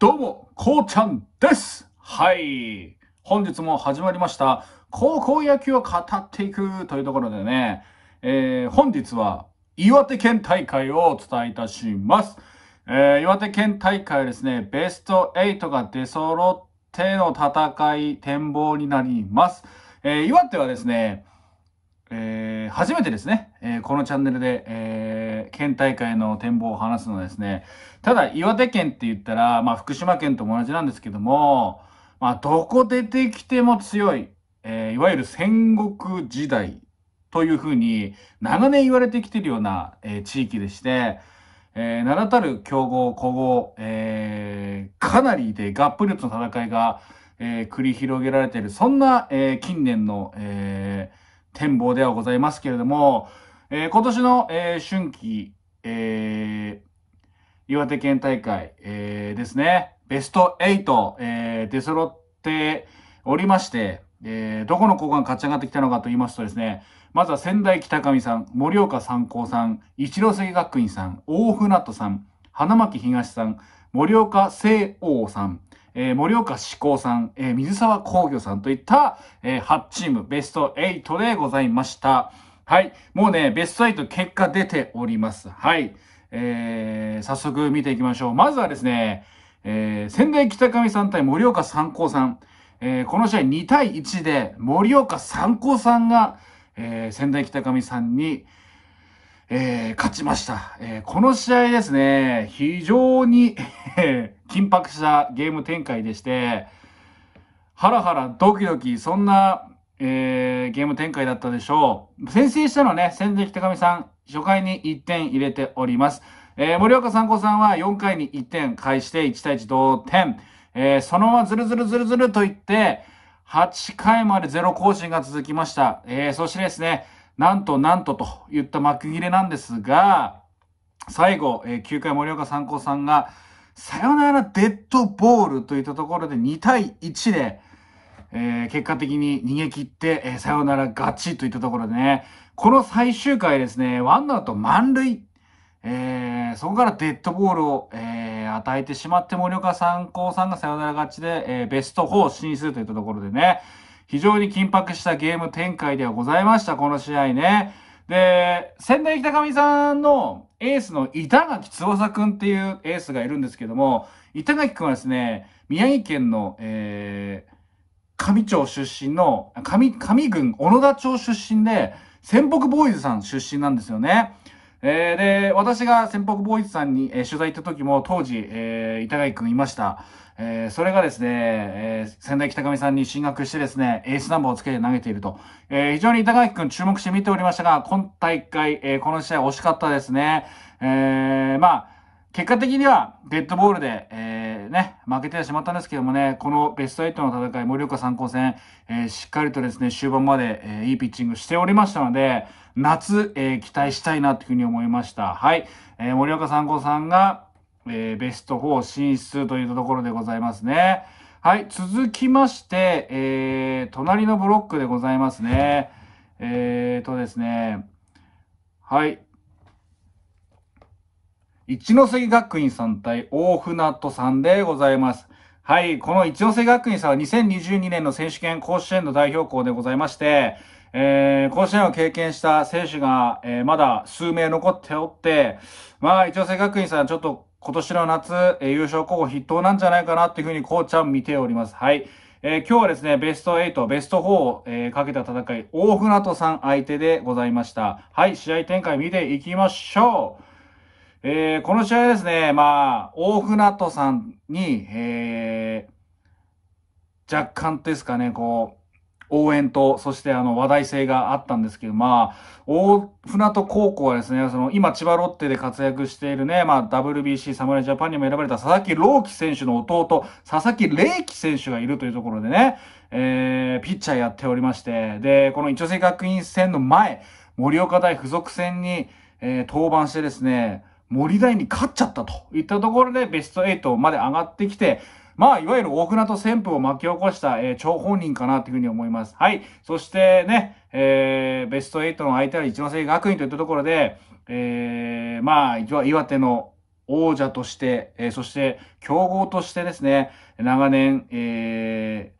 どうも、こうちゃんです。はい。本日も始まりました、高校野球を語っていくというところでね、えー、本日は岩手県大会をお伝えいたします。えー、岩手県大会ですね、ベスト8が出揃っての戦い、展望になります。えー、岩手はですね、えー初めてですね、えー、このチャンネルで、えー、県大会の展望を話すのはですね、ただ岩手県って言ったら、まあ福島県と同じなんですけども、まあどこ出てきても強い、えー、いわゆる戦国時代というふうに長年言われてきてるような、えー、地域でして、えー、名だたる強豪、古豪、えー、かなりでガップルとの戦いが、えー、繰り広げられている、そんな、えー、近年の、えー、展望ではございますけれども、えー、今年の、えー、春季、えー、岩手県大会、えー、ですね、ベスト8、えー、出揃っておりまして、えー、どこの校が勝ち上がってきたのかと言いますとですね、まずは仙台北上さん、盛岡三高さん、一路関学院さん、大船渡さん、花巻東さん、森岡聖王さん、えー、森岡志向さん、えー、水沢工業さんといった、えー、8チーム、ベスト8でございました。はい。もうね、ベスト8結果出ております。はい。えー、早速見ていきましょう。まずはですね、えー、仙台北上さん対森岡三高さん。えー、この試合2対1で森岡三高さんが、えー、仙台北上さんに、えー、勝ちました。えー、この試合ですね、非常に緊迫したゲーム展開でして、ハラハラドキドキ、そんな、えー、ゲーム展開だったでしょう。先制したのはね、戦敵高見さん、初回に1点入れております。えー、森岡参子さんは4回に1点返して1対1同点。えー、そのままずるずるずるずると言って、8回までゼロ更新が続きました。えー、そしてですね、なんとなんとといった幕切れなんですが、最後、えー、9回森岡三考さんが、さよならデッドボールといったところで2対1で、えー、結果的に逃げ切って、えー、さよなら勝ちといったところでね、この最終回ですね、ワンアウト満塁、えー、そこからデッドボールを、えー、与えてしまって、森岡三考さんがさよなら勝ちで、えー、ベスト4進出といったところでね、非常に緊迫したゲーム展開ではございました、この試合ね。で、仙台北上さんのエースの板垣翼くんっていうエースがいるんですけども、板垣くんはですね、宮城県の、えー、上町出身の、上、上郡小野田町出身で、仙北ボーイズさん出身なんですよね。えー、で、私が仙北ボーイズさんに、えー、取材行った時も当時、えー、板垣くんいました。えー、それがですね、えー、仙台北上さんに進学してですね、エースナンバーをつけて投げていると。えー、非常に高垣君注目して見ておりましたが、今大会、えー、この試合惜しかったですね。えー、まあ、結果的にはデッドボールで、えー、ね、負けてしまったんですけどもね、このベスト8の戦い、盛岡参考戦、えー、しっかりとですね、終盤まで、えー、いいピッチングしておりましたので、夏、えー、期待したいなというふうに思いました。はい。えー、盛岡参考さんが、えー、ベスト4進出というところでございますね。はい、続きまして、えー、隣のブロックでございますね。えーとですね、はい。一ノ関学院さん対大船渡さんでございます。はい、この一ノ瀬学院さんは2022年の選手権甲子園の代表校でございまして、えー、甲子園を経験した選手が、えー、まだ数名残っておって、まあ、一ノ瀬学院さんはちょっと今年の夏、え優勝候補筆頭なんじゃないかなっていうふうに、こうちゃん見ております。はい。えー、今日はですね、ベスト8、ベスト4を、えー、かけた戦い、大船渡さん相手でございました。はい、試合展開見ていきましょう。えー、この試合ですね、まあ、大船渡さんに、えー、若干ですかね、こう、応援と、そしてあの話題性があったんですけど、まあ、大船渡高校はですね、その今千葉ロッテで活躍しているね、まあ WBC 侍ジャパンにも選ばれた佐々木朗希選手の弟、佐々木玲希選手がいるというところでね、えー、ピッチャーやっておりまして、で、この一応、学院戦の前、盛岡大付属戦に、えー、登板してですね、森大に勝っちゃったといったところでベスト8まで上がってきて、まあ、いわゆる大船と旋風を巻き起こした、えー、張本人かなというふうに思います。はい。そしてね、えー、ベスト8の相手は一ノ瀬学院といったところで、えー、まあ、岩手の王者として、えー、そして、強豪としてですね、長年、えー、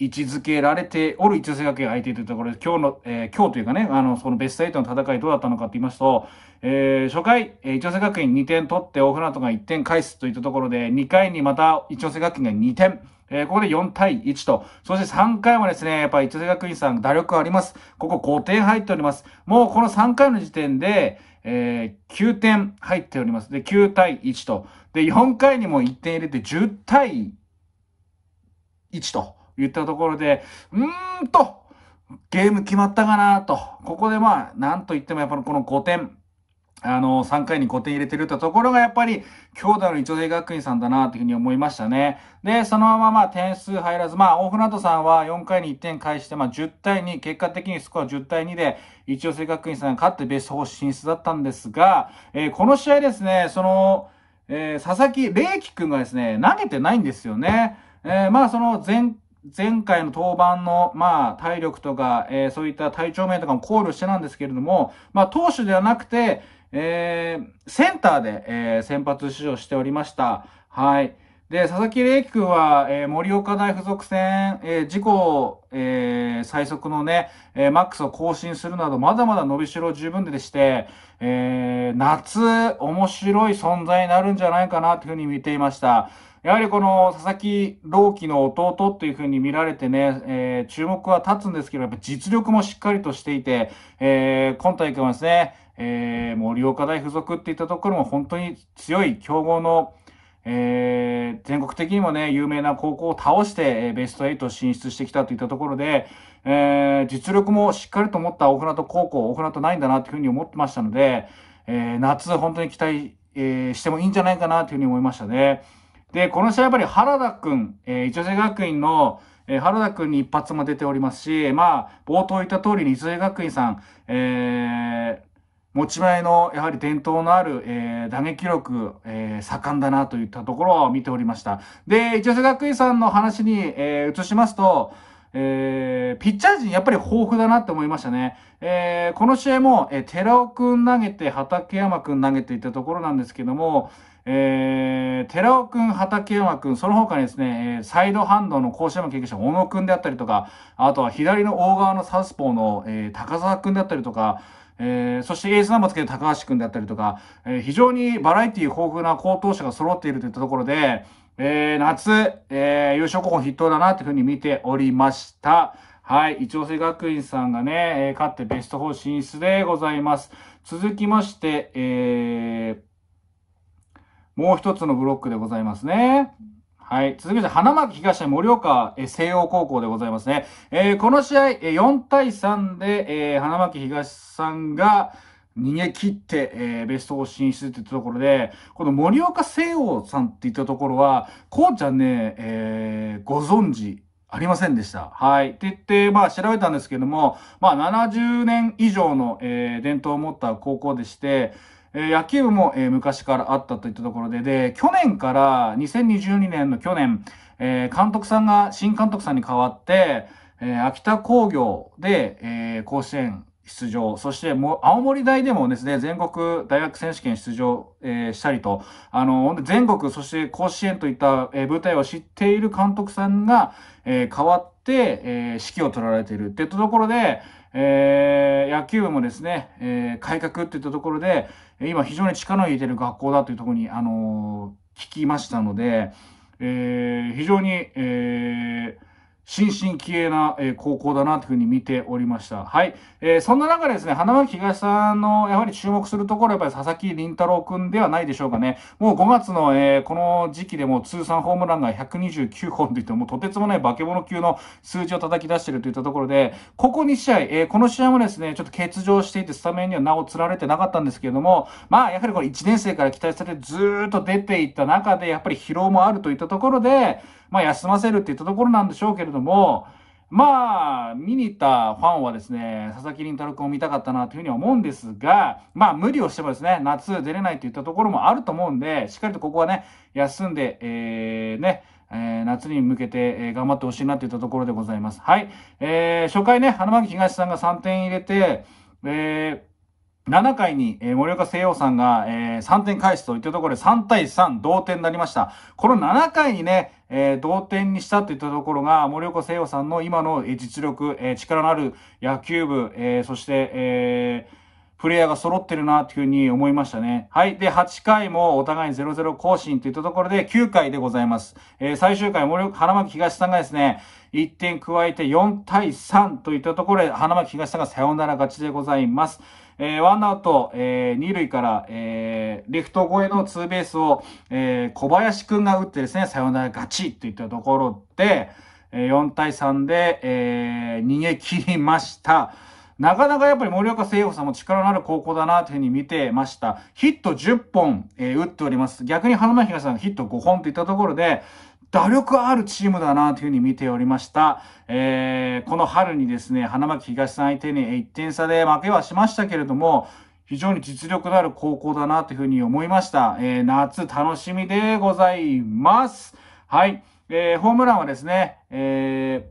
位置づけられておる一置学けが空いていうところで、今日の、えー、今日というかね、あの、そのベスト8の戦いどうだったのかって言いますと、えー、初回、え一ノ学園2点取って大船渡が1点返すといったところで、2回にまた一ノ学園が2点。えー、ここで4対1と。そして3回もですね、やっぱ一ノ学院さん打力あります。ここ5点入っております。もうこの3回の時点で、えー、9点入っております。で、9対1と。で、4回にも1点入れて10対1と。言ったところで、うーんと、ゲーム決まったかなと。ここでまあ、なんと言ってもやっぱりこの5点。あの、3回に5点入れてるってところがやっぱり、兄弟の一大学院さんだなというふうに思いましたね。で、そのまままあ点数入らず、まあ、大船渡さんは4回に1点返して、まあ10対2、結果的にスコア10対2で、一応大学院さんが勝ってベスト4進出だったんですが、えー、この試合ですね、その、えー、佐々木玲希くんがですね、投げてないんですよね。えー、まあその前前回の登板の、まあ、体力とか、えー、そういった体調面とかも考慮してなんですけれども、まあ、投手ではなくて、えー、センターで、えー、先発出場しておりました。はい。で、佐々木玲樹君は、えー、盛岡大付属戦、えー、自己、えー、最速のね、えー、マックスを更新するなど、まだまだ伸びしろ十分でして、えー、夏、面白い存在になるんじゃないかなというふうに見ていました。やはりこの佐々木朗希の弟っていうふうに見られてね、えー、注目は立つんですけど、やっぱ実力もしっかりとしていて、えー、今大会はですね、えー、盛岡大付属っていったところも本当に強い強豪の、えー、全国的にもね、有名な高校を倒して、えー、ベスト8進出してきたといったところで、えー、実力もしっかりと持った大船渡高校、大船渡ないんだなというふうに思ってましたので、えー、夏本当に期待、えー、してもいいんじゃないかなというふうに思いましたね。で、この試合やっぱり原田くん、えー、一橋学院の、えー、原田くんに一発も出ておりますし、まあ、冒頭言った通りに一橋学院さん、えー、持ち前の、やはり伝統のある、えー、打撃力、えー、盛んだなといったところを見ておりました。で、一応学院さんの話に、えー、移しますと、えー、ピッチャー陣やっぱり豊富だなって思いましたね。えー、この試合も、えー、寺尾くん投げて、畠山くん投げていったところなんですけども、えー、寺尾くん、畠山くん、その他にですね、えー、サイドハンドの甲子園の経験者、小野くんであったりとか、あとは左の大側のサウスポーの、えー、高沢くんであったりとか、えー、そしてエースナンバーつける高橋君であったりとか、えー、非常にバラエティ豊富な高等者が揃っているといったところで、えー、夏、えー、優勝候補筆頭だなというふうに見ておりました。はい。一応生学院さんがね、えー、勝ってベスト4進出でございます。続きまして、えー、もう一つのブロックでございますね。はい。続きまして、花巻東森岡、え西洋高校でございますね。えー、この試合、え4対3で、えー、花巻東さんが逃げ切って、えー、ベストを進出って言ったところで、この盛岡西洋さんって言ったところは、こうちゃんね、えー、ご存知ありませんでした。はい。って言って、まあ調べたんですけども、まあ70年以上の、えー、伝統を持った高校でして、えー、野球部も、えー、昔からあったといったところで、で、去年から、2022年の去年、えー、監督さんが、新監督さんに代わって、えー、秋田工業で、えー、甲子園出場、そしてもう青森大でもですね、全国大学選手権出場、えー、したりと、あの、全国、そして甲子園といった、えー、舞台を知っている監督さんが、えー、わって、えー、指揮を取られているっていったところで、えー、野球部もですね、えー、改革っていったところで、今非常に力を入れてる学校だというところに、あの聞きましたので、えー、非常に、えー新進気鋭な、え高校だなというふうに見ておりました。はい。えー、そんな中ですね、花巻東さんのやはり注目するところはやっぱり佐々木麟太郎くんではないでしょうかね。もう5月の、えー、この時期でも通算ホームランが129本といってもうとてつもない化け物級の数字を叩き出しているといったところで、ここ2試合、えー、この試合もですね、ちょっと欠場していてスタメンには名を釣られてなかったんですけれども、まあやはりこれ1年生から期待されてずっと出ていった中でやっぱり疲労もあるといったところで、まあ、休ませるって言ったところなんでしょうけれども、まあ、見に行ったファンはですね、佐々木麟太郎君を見たかったなというふうには思うんですが、まあ、無理をしてもですね、夏出れないといったところもあると思うんで、しっかりとここはね、休んで、えー、ね、えー、夏に向けて、えー、頑張ってほしいなといったところでございます。はい。えー、初回ね、花巻東さんが3点入れて、えー、7回に、えー、森岡聖陽さんが、えー、3点返すといったところで3対3同点になりました。この7回にね、えー、同点にしたといったところが、森岡聖陽さんの今の実力、えー、力のある野球部、えー、そして、えー、プレイヤーが揃ってるなというふうに思いましたね。はい。で、8回もお互い0-0更新といったところで9回でございます。えー、最終回、森岡、花巻東さんがですね、1点加えて4対3といったところで、花巻東さんがサヨナラ勝ちでございます。えー、ワンアウト、えー、二塁から、えー、レフト越えのツーベースを、えー、小林くんが打ってですね、サヨナラ勝ちといったところで、えー、4対3で、えー、逃げ切りました。なかなかやっぱり森岡聖子さんも力のある高校だなというふうに見てました。ヒット10本、えー、打っております。逆に花巻東さんヒット5本といったところで、打力あるチームだなというふうに見ておりました。えー、この春にですね、花巻東さん相手に1点差で負けはしましたけれども、非常に実力のある高校だなというふうに思いました。えー、夏楽しみでございます。はい。えー、ホームランはですね、え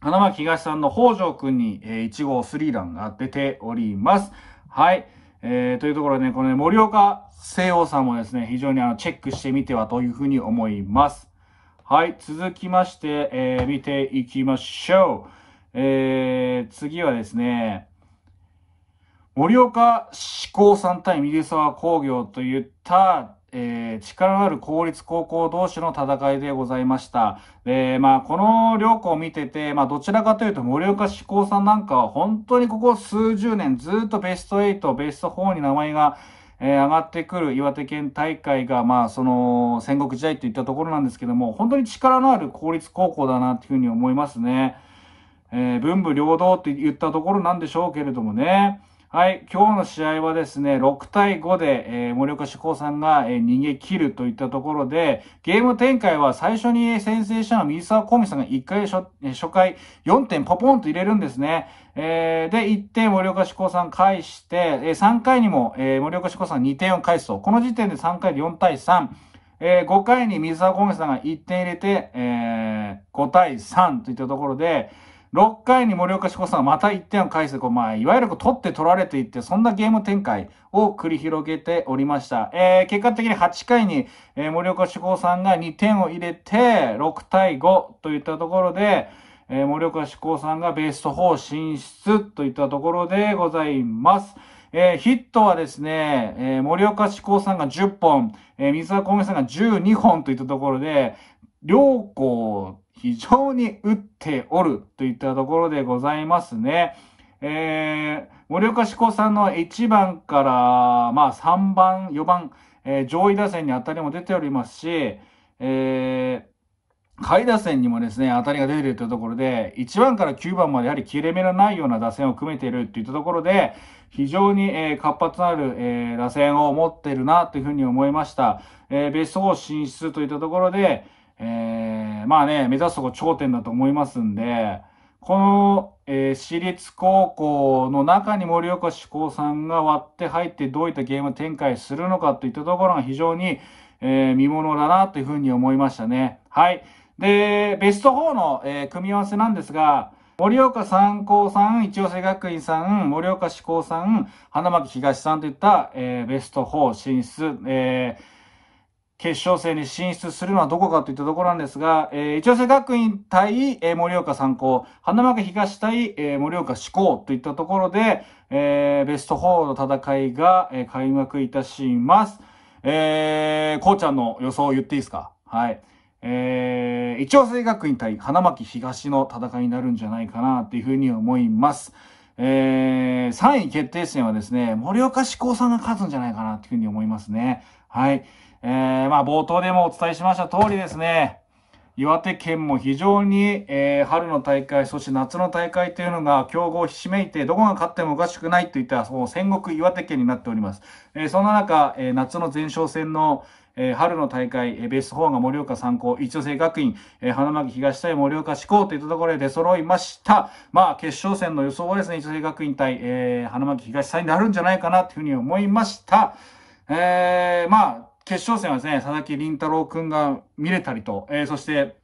ー、花巻東さんの北条くんに、1号スリーランが出ております。はい。えー、というところでね、このね、森岡聖王さんもですね、非常にあの、チェックしてみてはというふうに思います。はい、続きまして、えー、見ていきましょう。えー、次はですね、盛岡志向さん対水沢工業といった、えー、力のある公立高校同士の戦いでございました。で、まあ、この両校を見てて、まあ、どちらかというと、森岡志向さんなんかは、本当にここ数十年ずっとベスト8、ベスト4に名前が、えー、上がってくる岩手県大会が、まあ、その戦国時代といったところなんですけども、本当に力のある公立高校だなというふうに思いますね。えー、文武両道って言ったところなんでしょうけれどもね。はい、今日の試合はですね、6対5で、えー、森岡志向さんが、えー、逃げ切るといったところで、ゲーム展開は最初に先制したのは水沢小美さんが1回初初回4点ポポンと入れるんですね。えー、で、1点森岡志向さん返して、えー、3回にも、えー、森岡志向さん2点を返すと。この時点で3回で4対3。えー、5回に水沢小美さんが1点入れて、えー、5対3といったところで、6回に森岡志保さんがまた1点を返して、まあ、いわゆる取って取られていって、そんなゲーム展開を繰り広げておりました。えー、結果的に8回に、えー、森岡志保さんが2点を入れて、6対5といったところで、えー、森岡志向さんがベスト4進出といったところでございます。えー、ヒットはですね、えー、森岡志向さんが10本、えー、水沢小梅さんが12本といったところで、両校非常に打っておるといったところでございますね。えー、森岡志向さんの1番から、まあ3番、4番、えー、上位打線に当たりも出ておりますし、えー、下位打線にもですね、当たりが出ているというところで、1番から9番までやはり切れ目のないような打線を組めているといったところで、非常に、えー、活発なる、えー、打線を持っているなというふうに思いました。えー、ベスト4進出といったところで、えー、まあね、目指すとこ頂点だと思いますんで、この、えー、私立高校の中に森岡志向さんが割って入ってどういったゲーム展開するのかといったところが非常に、えー、見ものだなというふうに思いましたね。はい。で、ベスト4の、えー、組み合わせなんですが、盛岡三高さん、一応瀬学院さん、盛岡志向さん、花巻東さんといった、えー、ベスト4進出、えー決勝戦に進出するのはどこかといったところなんですが、えー、一応瀬学院対、えー、岡参考、花巻東対、えー、岡志向といったところで、えー、ベスト4の戦いが、えー、開幕いたします。えー、こうちゃんの予想を言っていいですかはい。えー、一応瀬学院対花巻東の戦いになるんじゃないかなっていうふうに思います。えー、3位決定戦はですね、森岡志向さんが勝つんじゃないかなっていうふうに思いますね。はい。えー、まあ、冒頭でもお伝えしました通りですね、岩手県も非常に、えー、春の大会、そして夏の大会というのが競合ひしめいて、どこが勝ってもおかしくないといったその戦国岩手県になっております。えー、そんな中、えー、夏の前哨戦の、えー、春の大会、えー、ベスト4が盛岡参考、一応正学院、えー、花巻東対盛岡志向といったところで出揃いました。まあ、決勝戦の予想はですね、一応正学院対、えー、花巻東対になるんじゃないかなというふうに思いました。えー、まあ、決勝戦はですね、佐々木麟太郎くんが見れたりと、えー、そして、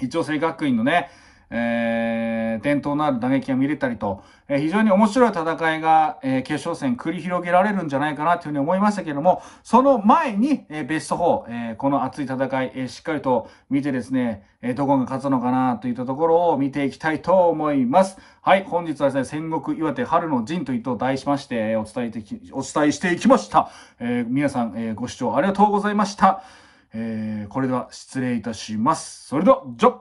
一応生学院のね、えー、伝統のある打撃が見れたりと、えー、非常に面白い戦いが、えー、決勝戦繰り広げられるんじゃないかなというふうに思いましたけれども、その前に、えー、ベスト4、えー、この熱い戦い、えー、しっかりと見てですね、えー、どこが勝つのかなといったところを見ていきたいと思います。はい、本日はですね、戦国岩手春の陣というと題しまして、えお伝えてき、お伝えしていきました。えー、皆さん、えー、ご視聴ありがとうございました。えー、これでは失礼いたします。それでは、じゃ